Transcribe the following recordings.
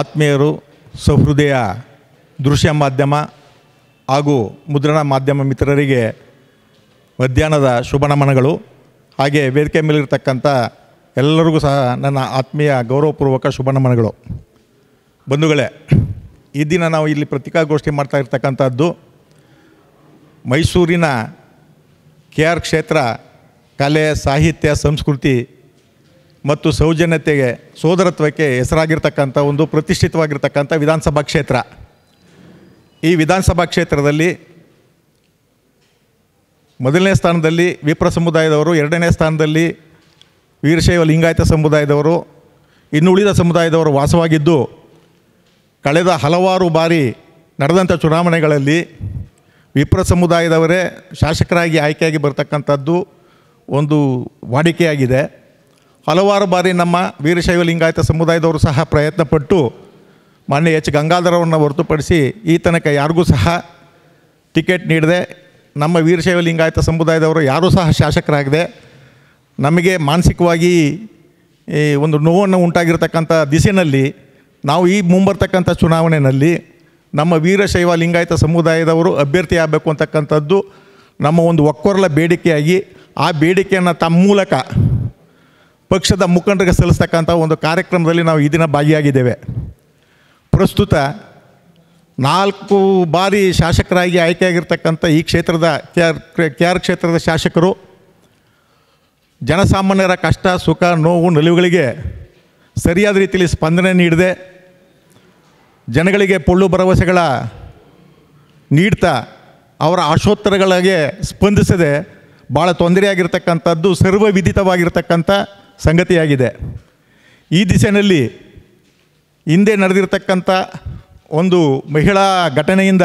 ಆತ್ಮೀಯರು ಸಹೃದಯ ದೃಶ್ಯ ಮಾಧ್ಯಮ ಹಾಗೂ ಮುದ್ರಣ ಮಾಧ್ಯಮ ಮಿತ್ರರಿಗೆ ಮಧ್ಯಾಹ್ನದ ನಮನಗಳು ಹಾಗೆ ವೇದಿಕೆ ಮೇಲಿರ್ತಕ್ಕಂಥ ಎಲ್ಲರಿಗೂ ಸಹ ನನ್ನ ಆತ್ಮೀಯ ಗೌರವಪೂರ್ವಕ ನಮನಗಳು ಬಂಧುಗಳೇ ಈ ದಿನ ನಾವು ಇಲ್ಲಿ ಪತ್ರಿಕಾಗೋಷ್ಠಿ ಮಾಡ್ತಾ ಇರ್ತಕ್ಕಂಥದ್ದು ಮೈಸೂರಿನ ಕೆ ಆರ್ ಕ್ಷೇತ್ರ ಕಲೆ ಸಾಹಿತ್ಯ ಸಂಸ್ಕೃತಿ ಮತ್ತು ಸೌಜನ್ಯತೆಗೆ ಸೋದರತ್ವಕ್ಕೆ ಹೆಸರಾಗಿರ್ತಕ್ಕಂಥ ಒಂದು ಪ್ರತಿಷ್ಠಿತವಾಗಿರ್ತಕ್ಕಂಥ ವಿಧಾನಸಭಾ ಕ್ಷೇತ್ರ ಈ ವಿಧಾನಸಭಾ ಕ್ಷೇತ್ರದಲ್ಲಿ ಮೊದಲನೇ ಸ್ಥಾನದಲ್ಲಿ ವಿಪ್ರ ಸಮುದಾಯದವರು ಎರಡನೇ ಸ್ಥಾನದಲ್ಲಿ ವೀರಶೈವ ಲಿಂಗಾಯತ ಸಮುದಾಯದವರು ಇನ್ನುಳಿದ ಸಮುದಾಯದವರು ವಾಸವಾಗಿದ್ದು ಕಳೆದ ಹಲವಾರು ಬಾರಿ ನಡೆದಂಥ ಚುನಾವಣೆಗಳಲ್ಲಿ ವಿಪ್ರ ಸಮುದಾಯದವರೇ ಶಾಸಕರಾಗಿ ಆಯ್ಕೆಯಾಗಿ ಬರ್ತಕ್ಕಂಥದ್ದು ಒಂದು ವಾಡಿಕೆಯಾಗಿದೆ ಹಲವಾರು ಬಾರಿ ನಮ್ಮ ವೀರಶೈವ ಲಿಂಗಾಯತ ಸಮುದಾಯದವರು ಸಹ ಪ್ರಯತ್ನಪಟ್ಟು ಮಾನ್ಯ ಎಚ್ ಗಂಗಾಧರವನ್ನು ಹೊರತುಪಡಿಸಿ ಈ ತನಕ ಯಾರಿಗೂ ಸಹ ಟಿಕೆಟ್ ನೀಡದೆ ನಮ್ಮ ವೀರಶೈವ ಲಿಂಗಾಯತ ಸಮುದಾಯದವರು ಯಾರೂ ಸಹ ಶಾಸಕರಾಗದೆ ನಮಗೆ ಮಾನಸಿಕವಾಗಿ ಈ ಒಂದು ನೋವನ್ನು ಉಂಟಾಗಿರ್ತಕ್ಕಂಥ ದಿಸೆಯಲ್ಲಿ ನಾವು ಈ ಮುಂಬರ್ತಕ್ಕಂಥ ಚುನಾವಣೆಯಲ್ಲಿ ನಮ್ಮ ವೀರಶೈವ ಲಿಂಗಾಯತ ಸಮುದಾಯದವರು ಅಭ್ಯರ್ಥಿ ಆಗಬೇಕು ಅಂತಕ್ಕಂಥದ್ದು ನಮ್ಮ ಒಂದು ಒಕ್ಕೊರಲ ಬೇಡಿಕೆಯಾಗಿ ಆ ಬೇಡಿಕೆಯನ್ನು ತಮ್ಮ ಮೂಲಕ ಪಕ್ಷದ ಮುಖಂಡರಿಗೆ ಸಲ್ಲಿಸ್ತಕ್ಕಂಥ ಒಂದು ಕಾರ್ಯಕ್ರಮದಲ್ಲಿ ನಾವು ಈ ದಿನ ಭಾಗಿಯಾಗಿದ್ದೇವೆ ಪ್ರಸ್ತುತ ನಾಲ್ಕು ಬಾರಿ ಶಾಸಕರಾಗಿ ಆಯ್ಕೆಯಾಗಿರ್ತಕ್ಕಂಥ ಈ ಕ್ಷೇತ್ರದ ಕೆ ಆರ್ ಕ್ಷೇತ್ರದ ಶಾಸಕರು ಜನಸಾಮಾನ್ಯರ ಕಷ್ಟ ಸುಖ ನೋವು ನಲಿವುಗಳಿಗೆ ಸರಿಯಾದ ರೀತಿಯಲ್ಲಿ ಸ್ಪಂದನೆ ನೀಡದೆ ಜನಗಳಿಗೆ ಪೊಳ್ಳು ಭರವಸೆಗಳ ನೀಡ್ತಾ ಅವರ ಆಶೋತ್ತರಗಳಿಗೆ ಸ್ಪಂದಿಸದೆ ಭಾಳ ತೊಂದರೆಯಾಗಿರ್ತಕ್ಕಂಥದ್ದು ಸರ್ವವಿಧಿತವಾಗಿರ್ತಕ್ಕಂಥ ಸಂಗತಿಯಾಗಿದೆ ಈ ದಿಸೆಯಲ್ಲಿ ಹಿಂದೆ ನಡೆದಿರ್ತಕ್ಕಂಥ ಒಂದು ಮಹಿಳಾ ಘಟನೆಯಿಂದ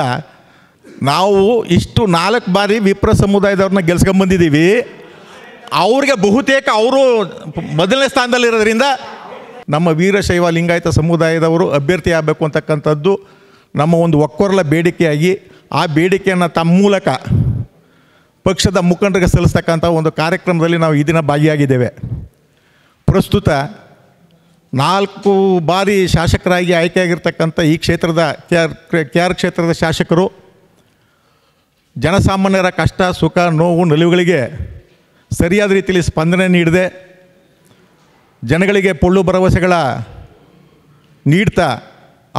ನಾವು ಇಷ್ಟು ನಾಲ್ಕು ಬಾರಿ ವಿಪ್ರ ಸಮುದಾಯದವ್ರನ್ನ ಗೆಲ್ಸ್ಕೊಂಬಂದಿದ್ದೀವಿ ಅವ್ರಿಗೆ ಬಹುತೇಕ ಅವರು ಮೊದಲನೇ ಸ್ಥಾನದಲ್ಲಿರೋದ್ರಿಂದ ನಮ್ಮ ವೀರಶೈವ ಲಿಂಗಾಯತ ಸಮುದಾಯದವರು ಅಭ್ಯರ್ಥಿ ಆಗಬೇಕು ಅಂತಕ್ಕಂಥದ್ದು ನಮ್ಮ ಒಂದು ಒಕ್ಕೊರಲ ಬೇಡಿಕೆಯಾಗಿ ಆ ಬೇಡಿಕೆಯನ್ನು ತಮ್ಮ ಮೂಲಕ ಪಕ್ಷದ ಮುಖಂಡರಿಗೆ ಸಲ್ಲಿಸ್ತಕ್ಕಂಥ ಒಂದು ಕಾರ್ಯಕ್ರಮದಲ್ಲಿ ನಾವು ಈ ದಿನ ಭಾಗಿಯಾಗಿದ್ದೇವೆ ಪ್ರಸ್ತುತ ನಾಲ್ಕು ಬಾರಿ ಶಾಸಕರಾಗಿ ಆಯ್ಕೆಯಾಗಿರ್ತಕ್ಕಂಥ ಈ ಕ್ಷೇತ್ರದ ಕೆ ಆರ್ ಕ್ಷೇತ್ರದ ಶಾಸಕರು ಜನಸಾಮಾನ್ಯರ ಕಷ್ಟ ಸುಖ ನೋವು ನಲಿವುಗಳಿಗೆ ಸರಿಯಾದ ರೀತಿಯಲ್ಲಿ ಸ್ಪಂದನೆ ನೀಡದೆ ಜನಗಳಿಗೆ ಪೊಳ್ಳು ಭರವಸೆಗಳ ನೀಡ್ತಾ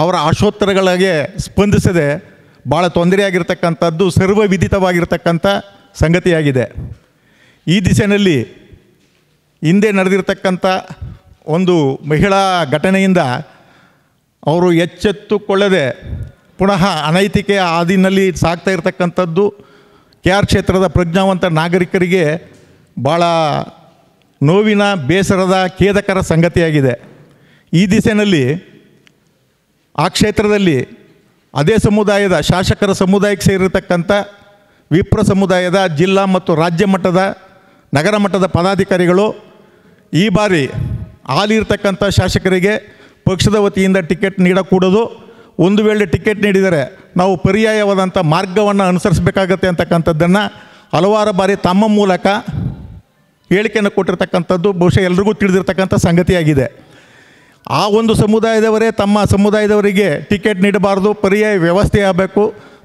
ಅವರ ಆಶೋತ್ತರಗಳಿಗೆ ಸ್ಪಂದಿಸದೆ ಭಾಳ ತೊಂದರೆಯಾಗಿರ್ತಕ್ಕಂಥದ್ದು ಸರ್ವವಿಧಿತವಾಗಿರ್ತಕ್ಕಂಥ ಸಂಗತಿಯಾಗಿದೆ ಈ ದಿಸೆಯಲ್ಲಿ ಹಿಂದೆ ನಡೆದಿರ್ತಕ್ಕಂಥ ಒಂದು ಮಹಿಳಾ ಘಟನೆಯಿಂದ ಅವರು ಎಚ್ಚೆತ್ತುಕೊಳ್ಳದೆ ಪುನಃ ಅನೈತಿಕೆಯ ಹಾದಿನಲ್ಲಿ ಸಾಗ್ತಾ ಇರತಕ್ಕಂಥದ್ದು ಕೆ ಆರ್ ಕ್ಷೇತ್ರದ ಪ್ರಜ್ಞಾವಂತ ನಾಗರಿಕರಿಗೆ ಭಾಳ ನೋವಿನ ಬೇಸರದ ಖೇದಕರ ಸಂಗತಿಯಾಗಿದೆ ಈ ದಿಸೆಯಲ್ಲಿ ಆ ಕ್ಷೇತ್ರದಲ್ಲಿ ಅದೇ ಸಮುದಾಯದ ಶಾಸಕರ ಸಮುದಾಯಕ್ಕೆ ಸೇರಿರತಕ್ಕಂಥ ವಿಪ್ರ ಸಮುದಾಯದ ಜಿಲ್ಲಾ ಮತ್ತು ರಾಜ್ಯ ಮಟ್ಟದ ನಗರ ಮಟ್ಟದ ಪದಾಧಿಕಾರಿಗಳು ಈ ಬಾರಿ ಹಾಲಿರ್ತಕ್ಕಂಥ ಶಾಸಕರಿಗೆ ಪಕ್ಷದ ವತಿಯಿಂದ ಟಿಕೆಟ್ ನೀಡಕೂಡದು ಒಂದು ವೇಳೆ ಟಿಕೆಟ್ ನೀಡಿದರೆ ನಾವು ಪರ್ಯಾಯವಾದಂಥ ಮಾರ್ಗವನ್ನು ಅನುಸರಿಸಬೇಕಾಗತ್ತೆ ಅಂತಕ್ಕಂಥದ್ದನ್ನು ಹಲವಾರು ಬಾರಿ ತಮ್ಮ ಮೂಲಕ ಹೇಳಿಕೆಯನ್ನು ಕೊಟ್ಟಿರ್ತಕ್ಕಂಥದ್ದು ಬಹುಶಃ ಎಲ್ರಿಗೂ ತಿಳಿದಿರ್ತಕ್ಕಂಥ ಸಂಗತಿಯಾಗಿದೆ ಆ ಒಂದು ಸಮುದಾಯದವರೇ ತಮ್ಮ ಸಮುದಾಯದವರಿಗೆ ಟಿಕೆಟ್ ನೀಡಬಾರ್ದು ಪರ್ಯಾಯ ವ್ಯವಸ್ಥೆ ಆಗಬೇಕು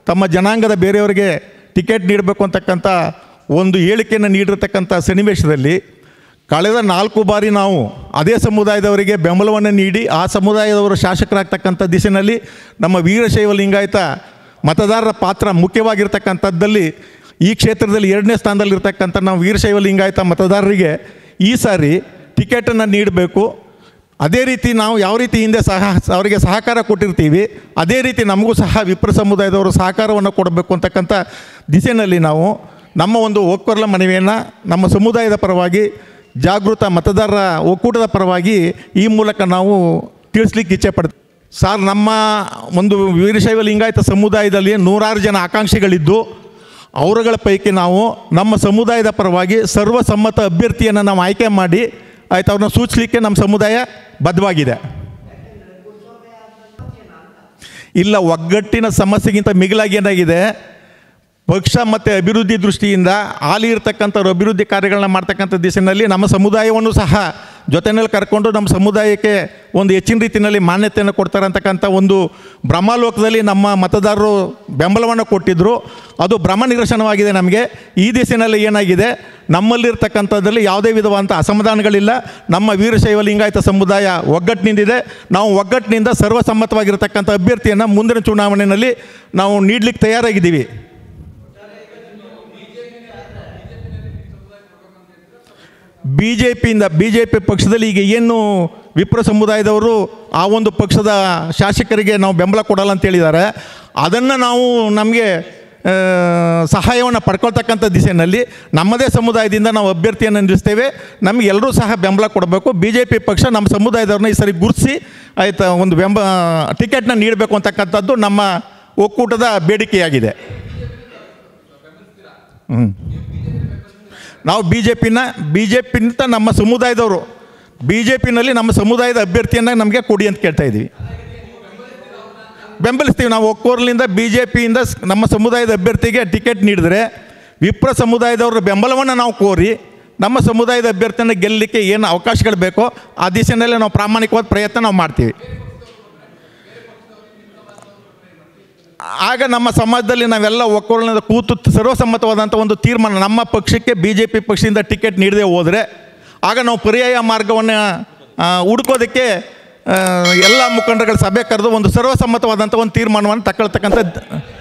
ತಮ್ಮ ಜನಾಂಗದ ಬೇರೆಯವರಿಗೆ ಟಿಕೆಟ್ ನೀಡಬೇಕು ಅಂತಕ್ಕಂಥ ಒಂದು ಹೇಳಿಕೆಯನ್ನು ನೀಡಿರ್ತಕ್ಕಂಥ ಸನ್ನಿವೇಶದಲ್ಲಿ ಕಳೆದ ನಾಲ್ಕು ಬಾರಿ ನಾವು ಅದೇ ಸಮುದಾಯದವರಿಗೆ ಬೆಂಬಲವನ್ನು ನೀಡಿ ಆ ಸಮುದಾಯದವರು ಶಾಸಕರಾಗ್ತಕ್ಕಂಥ ದಿಸಿನಲ್ಲಿ ನಮ್ಮ ವೀರಶೈವ ಲಿಂಗಾಯತ ಮತದಾರರ ಪಾತ್ರ ಮುಖ್ಯವಾಗಿರ್ತಕ್ಕಂಥದ್ದಲ್ಲಿ ಈ ಕ್ಷೇತ್ರದಲ್ಲಿ ಎರಡನೇ ಸ್ಥಾನದಲ್ಲಿರ್ತಕ್ಕಂಥ ನಾವು ವೀರಶೈವ ಲಿಂಗಾಯತ ಮತದಾರರಿಗೆ ಈ ಸಾರಿ ಟಿಕೆಟನ್ನು ನೀಡಬೇಕು ಅದೇ ರೀತಿ ನಾವು ಯಾವ ರೀತಿ ಹಿಂದೆ ಸಹ ಅವರಿಗೆ ಸಹಕಾರ ಕೊಟ್ಟಿರ್ತೀವಿ ಅದೇ ರೀತಿ ನಮಗೂ ಸಹ ವಿಪ್ರ ಸಮುದಾಯದವರು ಸಹಕಾರವನ್ನು ಕೊಡಬೇಕು ಅಂತಕ್ಕಂಥ ದಿಸೆಯಲ್ಲಿ ನಾವು ನಮ್ಮ ಒಂದು ಒಕ್ಕೊರ್ಲ ಮನವಿಯನ್ನು ನಮ್ಮ ಸಮುದಾಯದ ಪರವಾಗಿ ಜಾಗೃತ ಮತದಾರರ ಒಕ್ಕೂಟದ ಪರವಾಗಿ ಈ ಮೂಲಕ ನಾವು ತಿಳಿಸ್ಲಿಕ್ಕೆ ಇಚ್ಛೆ ಪಡ್ತೀವಿ ಸರ್ ನಮ್ಮ ಒಂದು ವೀರಶೈವ ಲಿಂಗಾಯತ ಸಮುದಾಯದಲ್ಲಿ ನೂರಾರು ಜನ ಆಕಾಂಕ್ಷಿಗಳಿದ್ದು ಅವರುಗಳ ಪೈಕಿ ನಾವು ನಮ್ಮ ಸಮುದಾಯದ ಪರವಾಗಿ ಸರ್ವಸಮ್ಮತ ಅಭ್ಯರ್ಥಿಯನ್ನು ನಾವು ಆಯ್ಕೆ ಮಾಡಿ ಆಯ್ತು ಅವ್ರನ್ನ ಸೂಚಿಸಲಿಕ್ಕೆ ನಮ್ಮ ಸಮುದಾಯ ಬದ್ಧವಾಗಿದೆ ಇಲ್ಲ ಒಗ್ಗಟ್ಟಿನ ಸಮಸ್ಯೆಗಿಂತ ಮಿಗಿಲಾಗಿ ಏನಾಗಿದೆ ಪಕ್ಷ ಮತ್ತು ಅಭಿವೃದ್ಧಿ ದೃಷ್ಟಿಯಿಂದ ಹಾಲಿ ಇರ್ತಕ್ಕಂಥವ್ರು ಅಭಿವೃದ್ಧಿ ಕಾರ್ಯಗಳನ್ನ ಮಾಡ್ತಕ್ಕಂಥ ದಿಸಿನಲ್ಲಿ ನಮ್ಮ ಸಮುದಾಯವನ್ನು ಸಹ ಜೊತೆಯಲ್ಲಿ ಕರ್ಕೊಂಡು ನಮ್ಮ ಸಮುದಾಯಕ್ಕೆ ಒಂದು ಹೆಚ್ಚಿನ ರೀತಿಯಲ್ಲಿ ಮಾನ್ಯತೆಯನ್ನು ಅಂತಕ್ಕಂಥ ಒಂದು ಬ್ರಹ್ಮಲೋಕದಲ್ಲಿ ನಮ್ಮ ಮತದಾರರು ಬೆಂಬಲವನ್ನು ಕೊಟ್ಟಿದ್ದರು ಅದು ಭ್ರಮ ನಿರಶನವಾಗಿದೆ ನಮಗೆ ಈ ದಿಸಿನಲ್ಲಿ ಏನಾಗಿದೆ ನಮ್ಮಲ್ಲಿರ್ತಕ್ಕಂಥದ್ದಲ್ಲಿ ಯಾವುದೇ ವಿಧವಾದಂಥ ಅಸಮಾಧಾನಗಳಿಲ್ಲ ನಮ್ಮ ವೀರಶೈವ ಲಿಂಗಾಯತ ಸಮುದಾಯ ಒಗ್ಗಟ್ಟಿನಿಂದಿದೆ ನಾವು ಒಗ್ಗಟ್ಟಿನಿಂದ ಸರ್ವಸಮ್ಮತವಾಗಿರ್ತಕ್ಕಂಥ ಅಭ್ಯರ್ಥಿಯನ್ನು ಮುಂದಿನ ಚುನಾವಣೆಯಲ್ಲಿ ನಾವು ನೀಡಲಿಕ್ಕೆ ತಯಾರಾಗಿದ್ದೀವಿ ಬಿ ಜೆ ಪಿಯಿಂದ ಬಿ ಜೆ ಪಿ ಪಕ್ಷದಲ್ಲಿ ಈಗ ಏನು ವಿಪ್ರ ಸಮುದಾಯದವರು ಆ ಒಂದು ಪಕ್ಷದ ಶಾಸಕರಿಗೆ ನಾವು ಬೆಂಬಲ ಕೊಡಲ್ಲ ಅಂತ ಹೇಳಿದ್ದಾರೆ ಅದನ್ನು ನಾವು ನಮಗೆ ಸಹಾಯವನ್ನು ಪಡ್ಕೊಳ್ತಕ್ಕಂಥ ದಿಸೆಯಲ್ಲಿ ನಮ್ಮದೇ ಸಮುದಾಯದಿಂದ ನಾವು ಅಭ್ಯರ್ಥಿಯನ್ನು ನಿಲ್ಲಿಸ್ತೇವೆ ನಮಗೆಲ್ಲರೂ ಸಹ ಬೆಂಬಲ ಕೊಡಬೇಕು ಬಿ ಜೆ ಪಿ ಪಕ್ಷ ನಮ್ಮ ಸಮುದಾಯದವ್ರನ್ನ ಈ ಸರಿ ಗುರುತಿಸಿ ಆಯಿತಾ ಒಂದು ಬೆಂಬ ಟಿಕೆಟ್ನ ನೀಡಬೇಕು ಅಂತಕ್ಕಂಥದ್ದು ನಮ್ಮ ಒಕ್ಕೂಟದ ಬೇಡಿಕೆಯಾಗಿದೆ ಹ್ಞೂ ನಾವು ಬಿ ಜೆ ಪಿನ ಬಿ ಜೆ ಪಿಂತ ನಮ್ಮ ಸಮುದಾಯದವರು ಬಿ ಜೆ ಪಿನಲ್ಲಿ ನಮ್ಮ ಸಮುದಾಯದ ಅಭ್ಯರ್ಥಿಯನ್ನು ನಮಗೆ ಕೊಡಿ ಅಂತ ಕೇಳ್ತಾ ಇದ್ದೀವಿ ಬೆಂಬಲಿಸ್ತೀವಿ ನಾವು ಒಕ್ಕೋರ್ಲಿಂದ ಬಿ ಜೆ ಪಿಯಿಂದ ನಮ್ಮ ಸಮುದಾಯದ ಅಭ್ಯರ್ಥಿಗೆ ಟಿಕೆಟ್ ನೀಡಿದರೆ ವಿಪ್ರ ಸಮುದಾಯದವರ ಬೆಂಬಲವನ್ನು ನಾವು ಕೋರಿ ನಮ್ಮ ಸಮುದಾಯದ ಅಭ್ಯರ್ಥಿಯನ್ನು ಗೆಲ್ಲಲಿಕ್ಕೆ ಏನು ಅವಕಾಶಗಳು ಬೇಕೋ ಆ ದಿಸಿನಲ್ಲೇ ನಾವು ಪ್ರಾಮಾಣಿಕವಾದ ಪ್ರಯತ್ನ ನಾವು ಮಾಡ್ತೀವಿ ಆಗ ನಮ್ಮ ಸಮಾಜದಲ್ಲಿ ನಾವೆಲ್ಲ ಒಕ್ಕೊಳ್ಳದ ಕೂತು ಸರ್ವಸಮ್ಮತವಾದಂಥ ಒಂದು ತೀರ್ಮಾನ ನಮ್ಮ ಪಕ್ಷಕ್ಕೆ ಬಿ ಜೆ ಪಿ ಪಕ್ಷದಿಂದ ಟಿಕೆಟ್ ನೀಡದೆ ಹೋದರೆ ಆಗ ನಾವು ಪರ್ಯಾಯ ಮಾರ್ಗವನ್ನು ಹುಡುಕೋದಕ್ಕೆ ಎಲ್ಲ ಮುಖಂಡರುಗಳ ಸಭೆ ಕರೆದು ಒಂದು ಸರ್ವಸಮ್ಮತವಾದಂಥ ಒಂದು ತೀರ್ಮಾನವನ್ನು ತಕ್ಕೊಳ್ತಕ್ಕಂಥದ್ದು